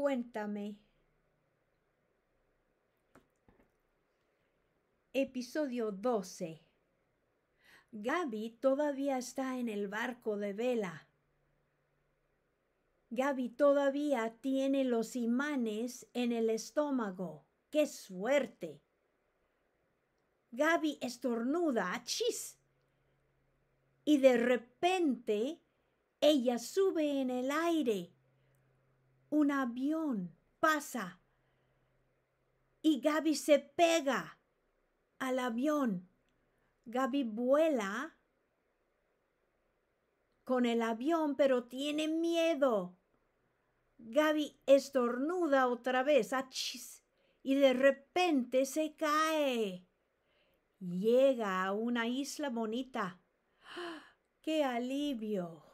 Cuéntame. Episodio 12. Gaby todavía está en el barco de vela. Gaby todavía tiene los imanes en el estómago. ¡Qué suerte! Gaby estornuda, chis. Y de repente ella sube en el aire un avión pasa y Gaby se pega al avión. Gaby vuela con el avión, pero tiene miedo. Gaby estornuda otra vez, achis, y de repente se cae. Llega a una isla bonita. ¡Ah! ¡Qué alivio!